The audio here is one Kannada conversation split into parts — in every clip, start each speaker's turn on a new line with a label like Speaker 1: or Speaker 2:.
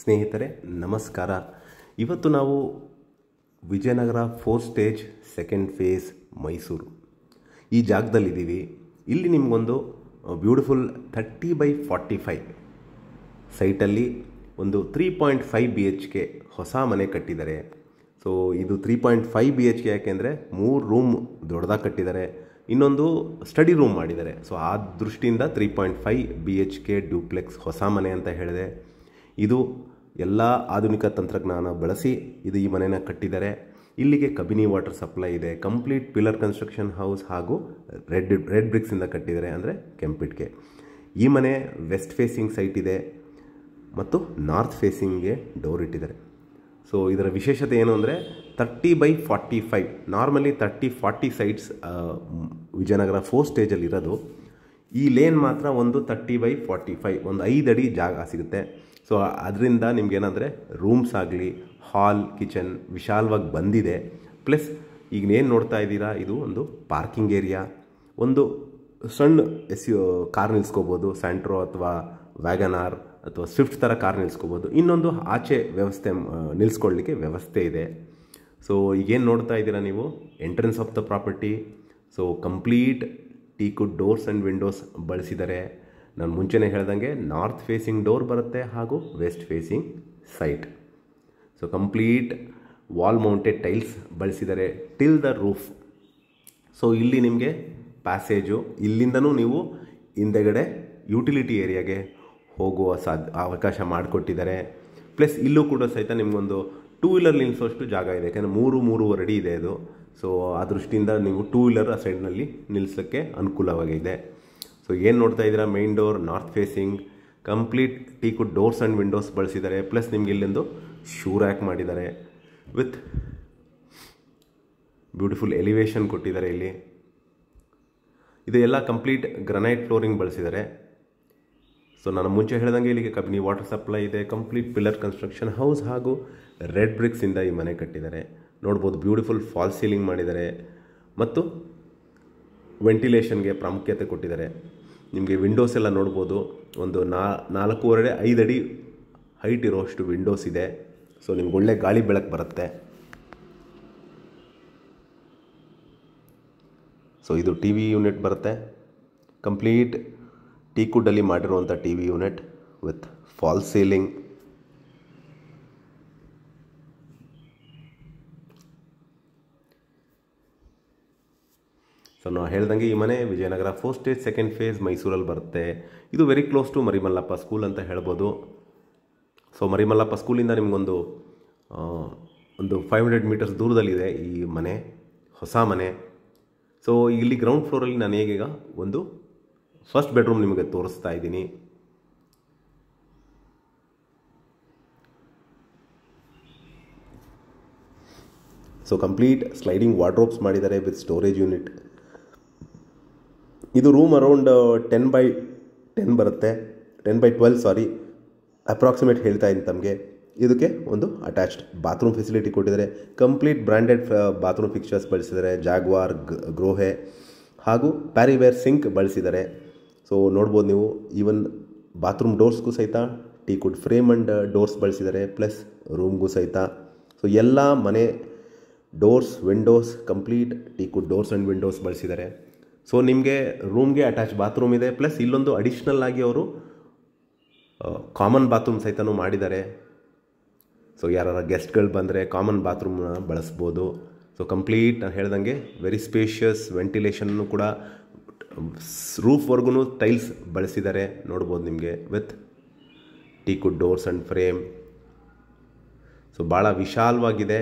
Speaker 1: ಸ್ನೇಹಿತರೆ ನಮಸ್ಕಾರ ಇವತ್ತು ನಾವು Vijayanagar four stage second phase Mysuru ಈ ಜಾಗದಲ್ಲಿದ್ದೀವಿ ಇಲ್ಲಿ ನಿಮಗೊಂದು beautiful thirty by forty five ಸೈಟಲ್ಲಿ ಒಂದು three point five B H K ಹೊಸ ಮನೆ ಕಟ್ಟಿದ್ದಾರೆ ಸೊ ಇದು three point five B H K ಯಾಕೆಂದರೆ ಮೂರು ರೂಮ್ ದೊಡ್ಡದಾಗಿ ಕಟ್ಟಿದ್ದಾರೆ ಇನ್ನೊಂದು ಸ್ಟಡಿ ರೂಮ್ ಮಾಡಿದ್ದಾರೆ ಸೊ ಆ ದೃಷ್ಟಿಯಿಂದ three point five B H K duplex ಹೊಸ ಮನೆ ಅಂತ ಹೇಳಿದೆ ಇದು ಎಲ್ಲ ಆಧುನಿಕ ತಂತ್ರಜ್ಞಾನ ಬಳಸಿ ಇದು ಈ ಮನೆನ ಕಟ್ಟಿದ್ದಾರೆ ಇಲ್ಲಿಗೆ ಕಬಿನಿ ವಾಟರ್ ಸಪ್ಲೈ ಇದೆ ಕಂಪ್ಲೀಟ್ ಪಿಲ್ಲರ್ ಕನ್ಸ್ಟ್ರಕ್ಷನ್ ಹೌಸ್ ಹಾಗೂ ರೆಡ್ ರೆಡ್ ಬ್ರಿಕ್ಸಿಂದ ಕಟ್ಟಿದ್ದಾರೆ ಅಂದರೆ ಕೆಂಪಿಟ್ಗೆ ಈ ಮನೆ ವೆಸ್ಟ್ ಫೇಸಿಂಗ್ ಸೈಟ್ ಇದೆ ಮತ್ತು ನಾರ್ತ್ ಫೇಸಿಂಗ್ಗೆ ಡೋರ್ ಇಟ್ಟಿದ್ದಾರೆ ಸೊ ಇದರ ವಿಶೇಷತೆ ಏನು ಅಂದರೆ thirty by forty five normally thirty forty sites Vijayanagar four ಸ್ಟೇಜಲ್ಲಿರೋದು ಈ ಲೇನ್ ಮಾತ್ರ ಒಂದು ತರ್ಟಿ ಬೈ ಫಾರ್ಟಿ ಫೈವ್ ಒಂದು ಐದು ಅಡಿ ಜಾಗ ಸಿಗುತ್ತೆ ಸೊ ಅದರಿಂದ ನಿಮ್ಗೇನಂದರೆ ರೂಮ್ಸ್ ಆಗಲಿ ಹಾಲ್ ಕಿಚನ್ ವಿಶಾಲವಾಗಿ ಬಂದಿದೆ ಪ್ಲಸ್ ಈಗ ಏನು ನೋಡ್ತಾ ಇದ್ದೀರಾ ಇದು ಒಂದು ಪಾರ್ಕಿಂಗ್ ಏರಿಯಾ ಒಂದು ಸಣ್ಣ ಎಸ್ ಕಾರ್ ನಿಲ್ಸ್ಕೋಬೋದು ಸ್ಯಾಂಟ್ರೋ ಅಥವಾ ವ್ಯಾಗನಾರ್ ಅಥವಾ ಸ್ವಿಫ್ಟ್ ಥರ ಕಾರ್ ನಿಲ್ಸ್ಕೋಬೋದು ಇನ್ನೊಂದು ಆಚೆ ವ್ಯವಸ್ಥೆ ನಿಲ್ಸ್ಕೊಳ್ಳಿಕ್ಕೆ ವ್ಯವಸ್ಥೆ ಇದೆ ಸೊ ಈಗೇನು ನೋಡ್ತಾ ಇದ್ದೀರಾ ನೀವು entrance of the property so complete teak doors and windows ಬಳಸಿದರೆ ನಾನು ಮುಂಚೆನೇ ಹೇಳ್ದಂಗೆ ನಾರ್ತ್ ಫೇಸಿಂಗ್ ಡೋರ್ ಬರುತ್ತೆ ಹಾಗೂ west facing site so complete wall mounted tiles ಬಳಸಿದ್ದಾರೆ ಟಿಲ್ ದ ರೂಫ್ ಸೊ ಇಲ್ಲಿ ನಿಮಗೆ ಪ್ಯಾಸೇಜು ಇಲ್ಲಿಂದನೂ ನೀವು ಹಿಂದೆಗಡೆ ಯುಟಿಲಿಟಿ ಏರಿಯಾಗೆ ಹೋಗುವ ಸಾಧ್ಯ ಅವಕಾಶ ಮಾಡಿಕೊಟ್ಟಿದ್ದಾರೆ ಪ್ಲಸ್ ಇಲ್ಲೂ ಕೂಡ ಸಹಿತ ನಿಮಗೊಂದು ಟೂ ವೀಲರ್ ನಿಲ್ಲಿಸೋಷ್ಟು ಜಾಗ ಇದೆ ಯಾಕೆಂದರೆ ಮೂರು ಮೂರು ಅಡಿ ಇದೆ ಅದು ಸೊ ಆ ದೃಷ್ಟಿಯಿಂದ ನೀವು ಟೂ ವೀಲರ್ ಆ ಸೈಡ್ನಲ್ಲಿ ನಿಲ್ಲಿಸೋಕ್ಕೆ ಅನುಕೂಲವಾಗಿದೆ ಸೊ ಏನು ನೋಡ್ತಾ ಇದ್ದೀರಾ main door north facing complete teak doors and windows ಬಳಸಿದ್ದಾರೆ ಪ್ಲಸ್ ನಿಮ್ಗೆ ಇಲ್ಲಿಂದು ಶೂ ರ್ಯಾಕ್ ಮಾಡಿದ್ದಾರೆ ವಿತ್ ಬ್ಯೂಟಿಫುಲ್ ಎಲಿವೇಶನ್ ಕೊಟ್ಟಿದ್ದಾರೆ ಇಲ್ಲಿ ಇದು ಎಲ್ಲ ಕಂಪ್ಲೀಟ್ ಗ್ರನೈಟ್ ಫ್ಲೋರಿಂಗ್ ಬಳಸಿದ್ದಾರೆ ಸೊ ನಾನು ಮುಂಚೆ ಹೇಳ್ದಂಗೆ ಇಲ್ಲಿಗೆ ಕಬಿನಿ ವಾಟರ್ ಸಪ್ಲೈ ಇದೆ ಕಂಪ್ಲೀಟ್ ಪಿಲ್ಲರ್ ಕನ್ಸ್ಟ್ರಕ್ಷನ್ ಹೌಸ್ ಹಾಗೂ ರೆಡ್ ಬ್ರಿಕ್ಸಿಂದ ಈ ಮನೆ ಕಟ್ಟಿದ್ದಾರೆ ನೋಡ್ಬೋದು ಬ್ಯೂಟಿಫುಲ್ ಫಾಲ್ ಸೀಲಿಂಗ್ ಮಾಡಿದ್ದಾರೆ ಮತ್ತು ವೆಂಟಿಲೇಷನ್ಗೆ ಪ್ರಾಮುಖ್ಯತೆ ಕೊಟ್ಟಿದ್ದಾರೆ ನಿಮಗೆ ವಿಂಡೋಸ್ ಎಲ್ಲ ನೋಡ್ಬೋದು ಒಂದು ನಾ ನಾಲ್ಕೂವರೆ ಐದು ಅಡಿ ಹೈಟ್ ಅಷ್ಟು ವಿಂಡೋಸ್ ಇದೆ ಸೊ ನಿಮ್ಗೆ ಒಳ್ಳೆ ಗಾಳಿ ಬೆಳಕು ಬರುತ್ತೆ ಸೊ ಇದು ಟಿ ವಿ ಯೂನಿಟ್ ಬರುತ್ತೆ ಕಂಪ್ಲೀಟ್ ಟೀಕುಡ್ಡಲ್ಲಿ ಮಾಡಿರುವಂಥ T V unit with false ceiling so ನಾವು ಹೇಳ್ದಂಗೆ ಈ ಮನೆ Vijayanagar first stage second phase ಮೈಸೂರಲ್ಲಿ ಬರುತ್ತೆ ಇದು very close to Marimallappa school ಅಂತ ಹೇಳ್ಬೋದು ಸೊ ಮರಿಮಲ್ಲಪ್ಪ ಸ್ಕೂಲಿಂದ ನಿಮಗೊಂದು ಒಂದು ಫೈವ್ ಹಂಡ್ರೆಡ್ ಮೀಟರ್ಸ್ ದೂರದಲ್ಲಿದೆ ಈ ಮನೆ ಹೊಸ ಮನೆ ಸೊ ಇಲ್ಲಿ ಗ್ರೌಂಡ್ ಫ್ಲೋರಲ್ಲಿ ನಾನು ಈಗೀಗ ಒಂದು ಫಸ್ಟ್ ಬೆಡ್ರೂಮ್ ನಿಮಗೆ ತೋರಿಸ್ತಾ ಇದ್ದೀನಿ ಸೊ ಕಂಪ್ಲೀಟ್ ಸ್ಲೈಡಿಂಗ್ ವಾರ್ಡ್ರೋಬ್ಸ್ ಮಾಡಿದ್ದಾರೆ ವಿತ್ ಸ್ಟೋರೇಜ್ ಯೂನಿಟ್ ಇದು room around ten by ten ಬರುತ್ತೆ ten by twelve sorry approximate ಹೇಳ್ತಾ ಇದ್ದೀನಿ ತಮಗೆ ಇದಕ್ಕೆ ಒಂದು ಅಟ್ಯಾಚ್ಡ್ ಬಾತ್ರೂಮ್ ಫೆಸಿಲಿಟಿ ಕೊಟ್ಟಿದ್ದಾರೆ ಕಂಪ್ಲೀಟ್ ಬ್ರ್ಯಾಂಡೆಡ್ ಬಾತ್ರೂಮ್ ಫಿಕ್ಚರ್ಸ್ ಬಳಸಿದ್ದಾರೆ ಜಾಗ್ವಾರ್ ಗ್ರೋಹೆ ಹಾಗೂ ಪ್ಯಾರಿವೇರ್ ಸಿಂಕ್ ಬಳಸಿದ್ದಾರೆ ಸೊ ನೋಡ್ಬೋದು ನೀವು ಈವನ್ ಬಾತ್ರೂಮ್ ಡೋರ್ಸ್ಗೂ ಸಹಿತ teak wood frame and doors ಬಳಸಿದ್ದಾರೆ ಪ್ಲಸ್ ರೂಮ್ಗೂ ಸಹಿತ ಸೊ ಎಲ್ಲ ಮನೆ doors windows complete teak wood doors and windows ಬಳಸಿದ್ದಾರೆ ಸೊ ನಿಮಗೆ ರೂಮ್ಗೆ ಅಟ್ಯಾಚ್ ಬಾತ್ರೂಮ್ ಇದೆ ಪ್ಲಸ್ ಇಲ್ಲೊಂದು ಅಡಿಷ್ನಲ್ ಆಗಿ ಅವರು ಕಾಮನ್ ಬಾತ್ರೂಮ್ ಸಹಿತನೂ ಮಾಡಿದ್ದಾರೆ ಸೊ ಯಾರ ಗೆಸ್ಟ್ಗಳು ಬಂದರೆ ಕಾಮನ್ ಬಾತ್ರೂಮ್ನ ಬಳಸ್ಬೋದು ಸೊ ಕಂಪ್ಲೀಟ್ ನಾನು ಹೇಳ್ದಂಗೆ ವೆರಿ ಸ್ಪೇಷಿಯಸ್ ವೆಂಟಿಲೇಷನ್ನು ಕೂಡ ರೂಫ್ವರೆಗೂ ಟೈಲ್ಸ್ ಬಳಸಿದ್ದಾರೆ ನೋಡ್ಬೋದು ನಿಮಗೆ with teak doors and frame so ಭಾಳ ವಿಶಾಲವಾಗಿದೆ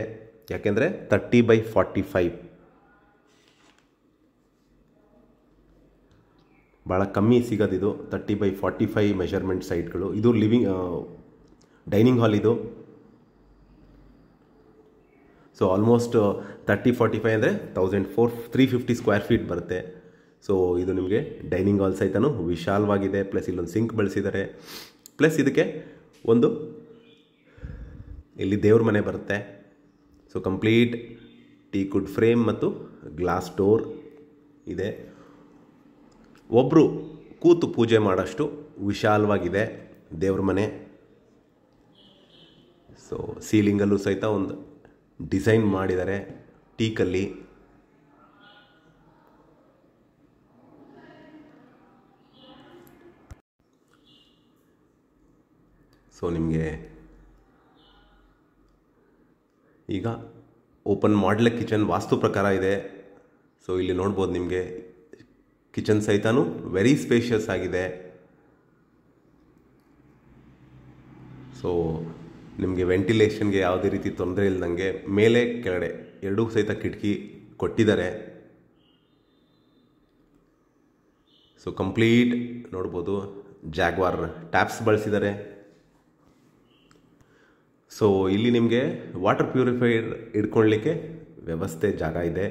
Speaker 1: ಯಾಕೆಂದರೆ ತರ್ಟಿ ಬೈ ಫಾರ್ಟಿ ಫೈವ್ ಭಾಳ ಕಮ್ಮಿ ಸಿಗೋದಿದು thirty by forty five measurement ಸೈಟ್ಗಳು ಇದು ಲಿವಿಂಗ್ ಡೈನಿಂಗ್ ಹಾಲ್ ಇದು so almost thirty forty five ಅಂದರೆ thousand four three fifty square feet ಬರುತ್ತೆ ಸೊ ಇದು ನಿಮಗೆ ಡೈನಿಂಗ್ ಹಾಲ್ ಸಹಿತನೂ ವಿಶಾಲವಾಗಿದೆ ಪ್ಲಸ್ ಇಲ್ಲೊಂದು ಸಿಂಕ್ ಬಳಸಿದ್ದಾರೆ ಪ್ಲಸ್ ಇದಕ್ಕೆ ಒಂದು ಇಲ್ಲಿ ದೇವ್ರ ಮನೆ ಬರುತ್ತೆ so complete teak wood frame ಮತ್ತು ಗ್ಲಾಸ್ ಡೋರ್ ಇದೆ ಒಬ್ಬರು ಕೂತು ಪೂಜೆ ಮಾಡೋಷ್ಟು ವಿಶಾಲವಾಗಿದೆ ದೇವ್ರ ಮನೆ ಸೊ ಸೀಲಿಂಗಲ್ಲೂ ಸಹಿತ ಒಂದು ಡಿಸೈನ್ ಮಾಡಿದ್ದಾರೆ ಟೀಕಲ್ಲಿ ಸೊ ನಿಮಗೆ ಈಗ ಓಪನ್ ಮಾಡಲ್ ಕಿಚನ್ ವಾಸ್ತು ಪ್ರಕಾರ ಇದೆ ಸೊ ಇಲ್ಲಿ ನೋಡ್ಬೋದು ನಿಮಗೆ ಕಿಚನ್ ಸಹಿತನೂ ವೆರಿ ಸ್ಪೇಷಿಯಸ್ ಆಗಿದೆ ಸೊ ನಿಮಗೆ ವೆಂಟಿಲೇಷನ್ಗೆ ಯಾವುದೇ ರೀತಿ ತೊಂದರೆ ಇಲ್ಲದಂಗೆ ಮೇಲೆ ಕೆಳಗಡೆ ಎರಡೂ ಸಹಿತ ಕಿಟಕಿ ಕೊಟ್ಟಿದ್ದಾರೆ ಸೊ ಕಂಪ್ಲೀಟ್ ನೋಡ್ಬೋದು ಜಾಗ್ವಾರ್ ಟ್ಯಾಪ್ಸ್ ಬಳಸಿದ್ದಾರೆ ಸೊ ಇಲ್ಲಿ ನಿಮಗೆ ವಾಟರ್ ಪ್ಯೂರಿಫೈಯರ್ ಇಟ್ಕೊಳ್ಳಿಕ್ಕೆ ವ್ಯವಸ್ಥೆ ಜಾಗ ಇದೆ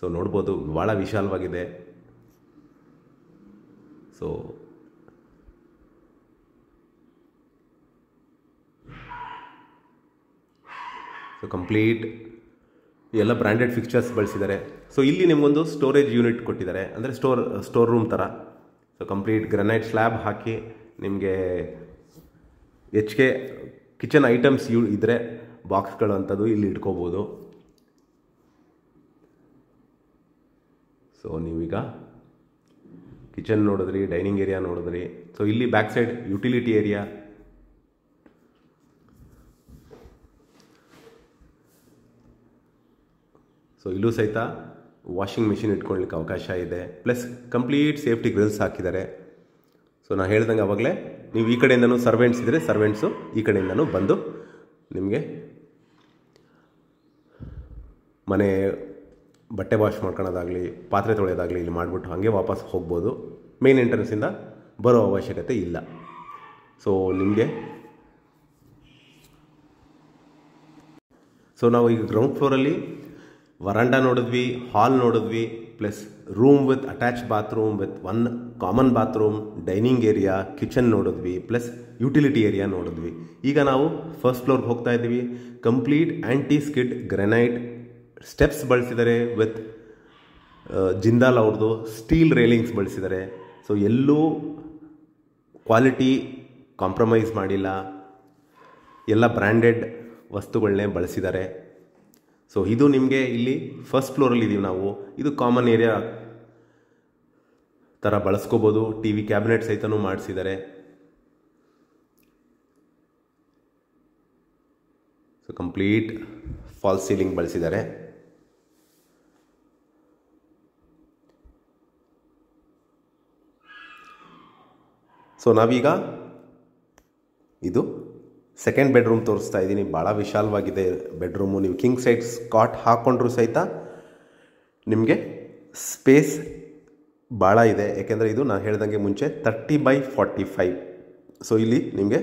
Speaker 1: ಸೊ ನೋಡ್ಬೋದು ಭಾಳ ವಿಶಾಲವಾಗಿದೆ ಸೊ ಸೊ ಕಂಪ್ಲೀಟ್ ಎಲ್ಲ ಬ್ರ್ಯಾಂಡೆಡ್ ಫಿಕ್ಚರ್ಸ್ ಬಳಸಿದ್ದಾರೆ ಸೊ ಇಲ್ಲಿ ನಿಮಗೊಂದು ಸ್ಟೋರೇಜ್ ಯೂನಿಟ್ ಕೊಟ್ಟಿದ್ದಾರೆ ಅಂದರೆ ಸ್ಟೋರ್ ಸ್ಟೋರ್ ರೂಮ್ ಥರ ಸೊ ಕಂಪ್ಲೀಟ್ ಗ್ರನೈಟ್ ಸ್ಲ್ಯಾಬ್ ಹಾಕಿ ನಿಮಗೆ ಎಚ್ ಕೆ ಕಿಚನ್ ಐಟಮ್ಸ್ ಯು ಇದ್ದರೆ ಬಾಕ್ಸ್ಗಳು ಅಂಥದ್ದು ಇಲ್ಲಿ ಇಟ್ಕೋಬೋದು ಸೊ ನೀವೀಗ ಕಿಚನ್ ನೋಡಿದ್ರಿ ಡೈನಿಂಗ್ ಏರಿಯಾ ನೋಡಿದ್ರಿ ಸೊ ಇಲ್ಲಿ back side utility area so ಇಲ್ಲೂ ಸಹಿತ ವಾಷಿಂಗ್ ಮಿಷಿನ್ ಇಟ್ಕೊಳ್ಳಿಕ್ಕೆ ಅವಕಾಶ ಇದೆ ಪ್ಲಸ್ ಕಂಪ್ಲೀಟ್ ಸೇಫ್ಟಿ ಗ್ರಿಲ್ಸ್ ಹಾಕಿದ್ದಾರೆ ಸೊ ನಾನು ಹೇಳ್ದಂಗೆ ಆವಾಗಲೇ ನೀವು ಈ ಕಡೆಯಿಂದನೂ ಸರ್ವೆಂಟ್ಸ್ ಇದ್ದರೆ ಸರ್ವೆಂಟ್ಸು ಈ ಕಡೆಯಿಂದನೂ ಬಂದು ನಿಮಗೆ ಮನೆ ಬಟ್ಟೆ ವಾಶ್ ಮಾಡ್ಕೊಳ್ಳೋದಾಗಲಿ ಪಾತ್ರೆ ತೊಳೆಯೋದಾಗಲಿ ಇಲ್ಲಿ ಮಾಡಿಬಿಟ್ಟು ಹಾಗೆ ವಾಪಸ್ ಹೋಗ್ಬೋದು ಮೇನ್ ಎಂಟ್ರೆನ್ಸಿಂದ ಬರೋ ಅವಶ್ಯಕತೆ ಇಲ್ಲ ಸೊ ನಿಮಗೆ ಸೊ ನಾವು ಈಗ ಗ್ರೌಂಡ್ ಫ್ಲೋರಲ್ಲಿ ವರಾಂಡ ನೋಡಿದ್ವಿ ಹಾಲ್ ನೋಡಿದ್ವಿ plus room with attach bathroom with one common bathroom dining area kitchen ನೋಡಿದ್ವಿ ಪ್ಲಸ್ ಯುಟಿಲಿಟಿ ಏರಿಯಾ ನೋಡಿದ್ವಿ ಈಗ ನಾವು ಫಸ್ಟ್ ಫ್ಲೋರ್ಗೆ ಹೋಗ್ತಾ ಇದ್ದೀವಿ complete anti skid granite steps ಬಳಸಿದ್ದಾರೆ ವಿತ್ ಜಿಂದಾಲ್ ಅವ್ರದ್ದು ಸ್ಟೀಲ್ ರೇಲಿಂಗ್ಸ್ ಬಳಸಿದ್ದಾರೆ ಸೊ ಎಲ್ಲೂ ಕ್ವಾಲಿಟಿ ಕಾಂಪ್ರಮೈಸ್ ಮಾಡಿಲ್ಲ ಎಲ್ಲ ಬ್ರ್ಯಾಂಡೆಡ್ ವಸ್ತುಗಳನ್ನೇ ಬಳಸಿದ್ದಾರೆ ಸೊ ಇದು ನಿಮಗೆ ಇಲ್ಲಿ ಫಸ್ಟ್ ಫ್ಲೋರಲ್ಲಿ ಇದ್ದೀವಿ ನಾವು ಇದು ಕಾಮನ್ ಏರಿಯಾ ಥರ ಬಳಸ್ಕೋಬೋದು ಟಿ ವಿ ಕ್ಯಾಬಿನೆಟ್ ಸಹಿತನೂ ಮಾಡಿಸಿದ್ದಾರೆ ಸೊ ಕಂಪ್ಲೀಟ್ ಫಾಲ್ಸ್ ಸೀಲಿಂಗ್ ಬಳಸಿದ್ದಾರೆ ಸೊ ನಾವೀಗ ಇದು ಸೆಕೆಂಡ್ ಬೆಡ್ರೂಮ್ ತೋರಿಸ್ತಾ ಇದ್ದೀನಿ ಭಾಳ ವಿಶಾಲವಾಗಿದೆ ಬೆಡ್ರೂಮು ನೀವು ಕಿಂಗ್ ಸೈಡ್ ಸ್ಕಾಟ್ ಹಾಕ್ಕೊಂಡ್ರೂ ಸಹಿತ ನಿಮಗೆ ಸ್ಪೇಸ್ ಭಾಳ ಇದೆ ಯಾಕೆಂದರೆ ಇದು ನಾನು ಹೇಳ್ದಂಗೆ ಮುಂಚೆ thirty by forty five so ಇಲ್ಲಿ ನಿಮಗೆ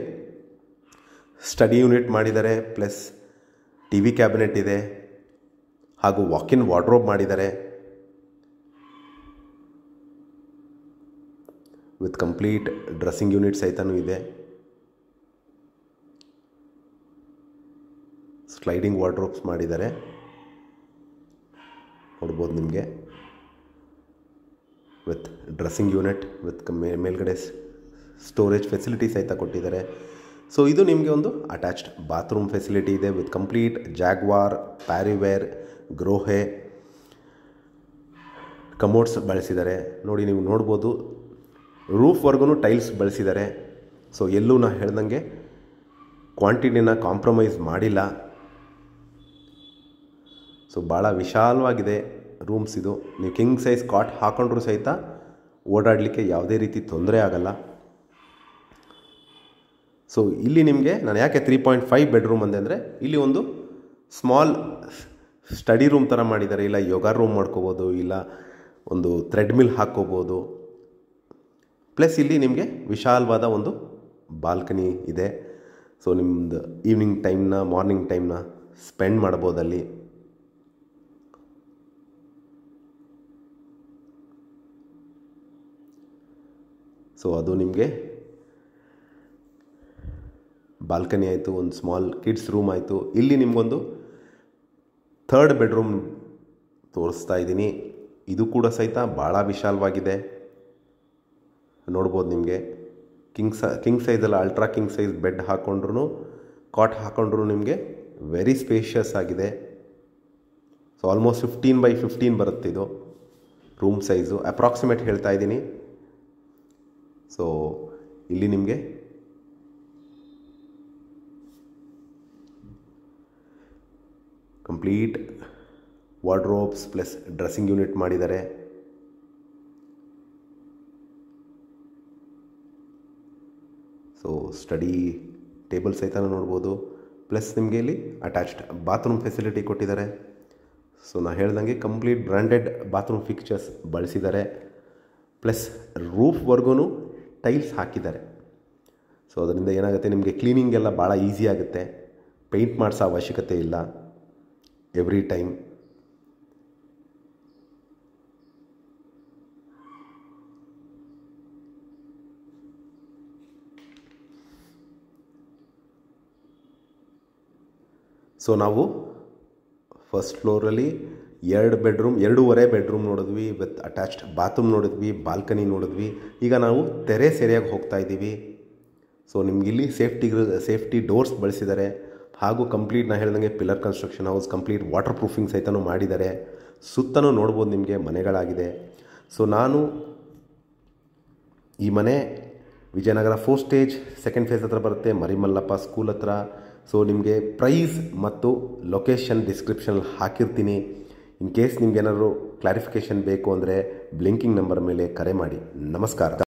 Speaker 1: ಸ್ಟಡಿ ಯೂನಿಟ್ ಮಾಡಿದ್ದಾರೆ ಪ್ಲಸ್ ಟಿ ವಿ ಕ್ಯಾಬಿನೆಟ್ ಇದೆ ಹಾಗೂ ವಾಕಿನ್ ವಾರ್ಡ್ರೋಬ್ ಮಾಡಿದ್ದಾರೆ ವಿತ್ ಕಂಪ್ಲೀಟ್ ಡ್ರೆಸ್ಸಿಂಗ್ ಯೂನಿಟ್ ಸಹಿತನೂ ಇದೆ ಸ್ಲೈಡಿಂಗ್ ವಾಟ್ರೋಪ್ಸ್ ಮಾಡಿದ್ದಾರೆ ನೋಡ್ಬೋದು ನಿಮಗೆ ವಿತ್ ಡ್ರೆಸ್ಸಿಂಗ್ ಯೂನಿಟ್ ವಿತ್ ಮೇಲ್ಗಡೆ ಸ್ಟೋರೇಜ್ ಫೆಸಿಲಿಟಿ ಸಹಿತ ಕೊಟ್ಟಿದ್ದಾರೆ ಸೊ ಇದು ನಿಮಗೆ ಒಂದು ಅಟ್ಯಾಚ್ಡ್ ಬಾತ್ರೂಮ್ ಫೆಸಿಲಿಟಿ ಇದೆ with complete Jaguar Parryware Grohe commodes ಬಳಸಿದ್ದಾರೆ ನೋಡಿ ನೀವು ನೋಡ್ಬೋದು ರೂಫ್ವರೆಗೂ ಟೈಲ್ಸ್ ಬಳಸಿದ್ದಾರೆ ಸೊ ಎಲ್ಲೂ ನಾನು ಹೇಳ್ದಂಗೆ ಕ್ವಾಂಟಿಟಿನ ಕಾಂಪ್ರಮೈಸ್ ಮಾಡಿಲ್ಲ ಸೊ ಭಾಳ ವಿಶಾಲವಾಗಿದೆ ರೂಮ್ಸ್ ಇದು ನೀವು ಕಿಂಗ್ ಸೈಜ್ ಕಾಟ್ ಹಾಕೊಂಡ್ರೂ ಸಹಿತ ಓಡಾಡಲಿಕ್ಕೆ ಯಾವುದೇ ರೀತಿ ತೊಂದರೆ ಆಗಲ್ಲ ಸೊ ಇಲ್ಲಿ ನಿಮಗೆ ನಾನು ಯಾಕೆ ತ್ರೀ ಪಾಯಿಂಟ್ ಫೈವ್ ಬೆಡ್ರೂಮ್ ಅಂದೆ ಅಂದರೆ ಇಲ್ಲಿ ಒಂದು ಸ್ಮಾಲ್ ಸ್ಟಡಿ ರೂಮ್ ಥರ ಮಾಡಿದ್ದಾರೆ ಇಲ್ಲ ಯೋಗ ರೂಮ್ ಮಾಡ್ಕೋಬೋದು ಇಲ್ಲ ಒಂದು ಥ್ರೆಡ್ಮಿಲ್ ಹಾಕ್ಕೋಬೋದು ಪ್ಲಸ್ ಇಲ್ಲಿ ನಿಮಗೆ ವಿಶಾಲವಾದ ಒಂದು ಬಾಲ್ಕನಿ ಇದೆ ಸೊ ನಿಮ್ಮದು ಈವ್ನಿಂಗ್ ಟೈಮ್ನ ಮಾರ್ನಿಂಗ್ ಟೈಮ್ನ ಸ್ಪೆಂಡ್ ಮಾಡ್ಬೋದಲ್ಲಿ ಸೊ ಅದು ನಿಮಗೆ ಬಾಲ್ಕನಿ ಆಯಿತು ಒಂದು ಸ್ಮಾಲ್ ಕಿಡ್ಸ್ ರೂಮ್ ಆಯಿತು ಇಲ್ಲಿ ನಿಮಗೊಂದು ಥರ್ಡ್ ಬೆಡ್ರೂಮ್ ತೋರಿಸ್ತಾ ಇದ್ದೀನಿ ಇದು ಕೂಡ ಸಹಿತ ಭಾಳ ವಿಶಾಲವಾಗಿದೆ ನೋಡ್ಬೋದು ನಿಮಗೆ ಕಿಂಗ್ ಸ ಕಿಂಗ್ ಸೈಜಲ್ಲ ಅಲ್ಟ್ರಾ ಕಿಂಗ್ ಸೈಜ್ ಬೆಡ್ ಹಾಕ್ಕೊಂಡ್ರೂ ಕಾಟ್ ಹಾಕ್ಕೊಂಡ್ರೂ ನಿಮಗೆ ವೆರಿ ಸ್ಪೇಷಿಯಸ್ ಆಗಿದೆ so almost fifteen by fifteen ಬರುತ್ತೆ ಇದು ರೂಮ್ ಸೈಜು ಅಪ್ರಾಕ್ಸಿಮೇಟ್ ಹೇಳ್ತಾ ಇದ್ದೀನಿ ಸೊ ಇಲ್ಲಿ ನಿಮಗೆ complete wardrobes plus dressing unit ಮಾಡಿದ್ದಾರೆ ಸೊ ಸ್ಟಡಿ ಟೇಬಲ್ ಸಹಿತ ನೋಡ್ಬೋದು ಪ್ಲಸ್ ನಿಮಗೆ ಇಲ್ಲಿ ಅಟ್ಯಾಚ್ಡ್ ಬಾತ್ರೂಮ್ ಫೆಸಿಲಿಟಿ ಕೊಟ್ಟಿದ್ದಾರೆ ಸೊ ನಾನು ಹೇಳ್ದಂಗೆ ಕಂಪ್ಲೀಟ್ ಬ್ರ್ಯಾಂಡೆಡ್ ಬಾತ್ರೂಮ್ ಫಿಕ್ಚರ್ಸ್ ಬಳಸಿದ್ದಾರೆ ಪ್ಲಸ್ ರೂಫ್ವರೆಗೂ ಟೈಲ್ಸ್ ಹಾಕಿದ್ದಾರೆ ಸೊ ಅದರಿಂದ ಏನಾಗುತ್ತೆ ನಿಮಗೆ ಕ್ಲೀನಿಂಗ್ ಎಲ್ಲ ಭಾಳ ಈಸಿ ಆಗುತ್ತೆ ಪೇಂಟ್ ಮಾಡಿಸೋ ಅವಶ್ಯಕತೆ ಇಲ್ಲ ಎವ್ರಿ ಟೈಮ್ ಸೊ ನಾವು ಫಸ್ಟ್ ಫ್ಲೋರಲ್ಲಿ ಎರಡು ಬೆಡ್ರೂಮ್ ಎರಡೂವರೆ ಬೆಡ್ರೂಮ್ ನೋಡಿದ್ವಿ ವಿತ್ ಅಟ್ಯಾಚ್ಡ್ ಬಾತ್ರೂಮ್ ನೋಡಿದ್ವಿ ಬಾಲ್ಕನಿ ನೋಡಿದ್ವಿ ಈಗ ನಾವು ತೆರೆ ಸೆರೆಯಾಗಿ ಹೋಗ್ತಾ ಇದ್ದೀವಿ ಸೊ ನಿಮಗಿಲ್ಲಿ ಸೇಫ್ಟಿ ಸೇಫ್ಟಿ ಡೋರ್ಸ್ ಬಳಸಿದ್ದಾರೆ ಹಾಗೂ ಕಂಪ್ಲೀಟ್ ನಾನು ಹೇಳ್ದಂಗೆ pillar construction house complete waterproofing ಸಹಿತನೂ ಮಾಡಿದ್ದಾರೆ ಸುತ್ತಲೂ ನೋಡ್ಬೋದು ನಿಮಗೆ ಮನೆಗಳಾಗಿದೆ ಸೊ ನಾನು ಈ ಮನೆ Vijayanagar four stage second phase ಹತ್ರ ಬರುತ್ತೆ ಮರಿಮಲ್ಲಪ್ಪ ಸ್ಕೂಲ್ ಹತ್ರ ಸೊ ನಿಮಗೆ ಪ್ರೈಸ್ ಮತ್ತು ಲೊಕೇಶನ್ ಡಿಸ್ಕ್ರಿಪ್ಷನಲ್ಲಿ ಹಾಕಿರ್ತೀನಿ ಇನ್ ಕೇಸ್ ನಿಮ್ಗೆ ಏನಾದರೂ ಕ್ಲಾರಿಫಿಕೇಷನ್ ಬೇಕು ಅಂದರೆ ಬ್ಲಿಂಕಿಂಗ್ ನಂಬರ್ ಮೇಲೆ ಕರೆ ಮಾಡಿ ನಮಸ್ಕಾರ